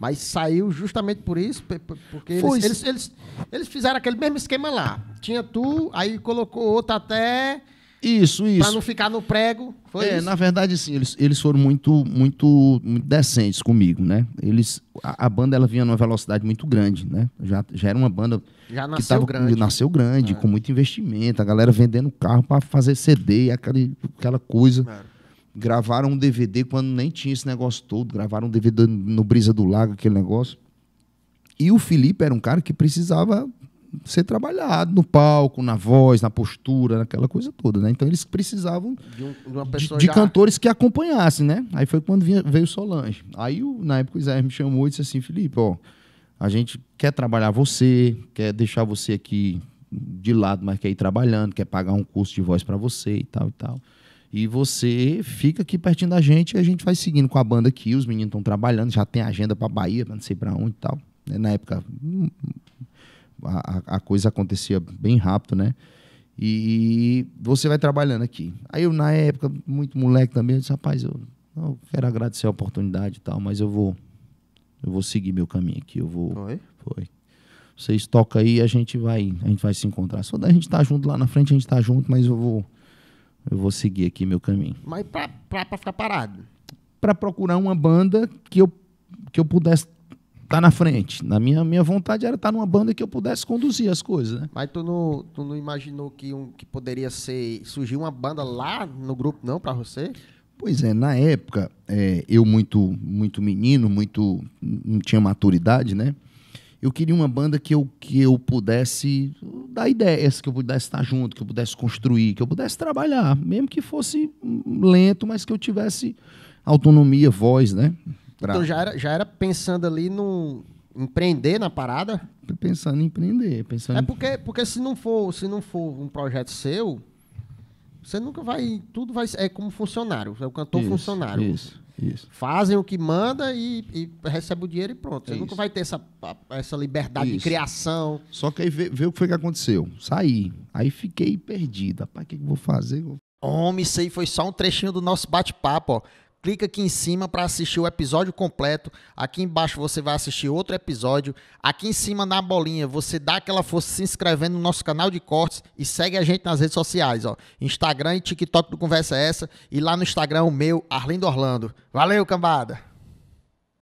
Mas saiu justamente por isso, porque eles, isso. Eles, eles, eles, fizeram aquele mesmo esquema lá. Tinha tu, aí colocou outro até. Isso, isso. Para não ficar no prego. Foi é, isso? na verdade, sim, eles, eles foram muito, muito, muito decentes comigo, né? Eles, a, a, banda ela vinha numa velocidade muito grande, né? Já, já era uma banda já nasceu que tava, grande. nasceu grande, é. com muito investimento, a galera vendendo carro para fazer CD, aquela aquela coisa. Claro gravaram um DVD quando nem tinha esse negócio todo, gravaram um DVD no Brisa do Lago, aquele negócio. E o Felipe era um cara que precisava ser trabalhado no palco, na voz, na postura, naquela coisa toda, né? Então eles precisavam de, um, de, de, de já... cantores que acompanhassem, né? Aí foi quando vinha, veio Solange. Aí, o, na época, o Zé me chamou e disse assim, Felipe, ó, a gente quer trabalhar você, quer deixar você aqui de lado, mas quer ir trabalhando, quer pagar um curso de voz para você e tal e tal. E você fica aqui pertinho da gente e a gente vai seguindo com a banda aqui. Os meninos estão trabalhando, já tem agenda para Bahia, não sei para onde e tal. Né? Na época, a, a, coisa acontecia bem rápido, né? E você vai trabalhando aqui. Aí eu, na época, muito moleque também, eu disse, rapaz, eu, eu quero agradecer a oportunidade e tal, mas eu vou eu vou seguir meu caminho aqui, eu vou... Foi? Foi. Vocês tocam aí, a gente vai, a gente vai se encontrar. Só da gente tá junto lá na frente, a gente tá junto, mas eu vou eu vou seguir aqui meu caminho. Mas pra, pra, ficar parado? Pra procurar uma banda que eu, que eu pudesse estar tá na frente. Na minha, minha vontade era estar tá numa banda que eu pudesse conduzir as coisas, né? Mas tu não, tu não imaginou que, um, que poderia ser surgir uma banda lá no grupo, não, para você? Pois é, na época, é, eu muito, muito menino, muito não tinha maturidade, né? Eu queria uma banda que eu, que eu pudesse dar ideias, que eu pudesse estar junto, que eu pudesse construir, que eu pudesse trabalhar, mesmo que fosse lento, mas que eu tivesse autonomia, voz, né? Pra... Então já era, já era pensando ali no empreender na parada? Pensando em empreender, pensando. É porque, porque se não for, se não for um projeto seu, você nunca vai, tudo vai é como funcionário, é o cantor isso, funcionário. Isso. Isso. Fazem o que manda e, e recebe o dinheiro e pronto. Você é nunca vai ter essa, essa liberdade isso. de criação. Só que aí vê, vê, o que foi que aconteceu. Saí. Aí fiquei perdida Rapaz, o que, é que eu vou fazer? Homem, isso aí foi só um trechinho do nosso bate-papo clica aqui em cima para assistir o episódio completo. Aqui embaixo você vai assistir outro episódio. Aqui em cima na bolinha você dá aquela força se inscrevendo no nosso canal de cortes e segue a gente nas redes sociais, ó. Instagram e TikTok do Conversa Essa e lá no Instagram o meu, Arlindo Orlando. Valeu, cambada.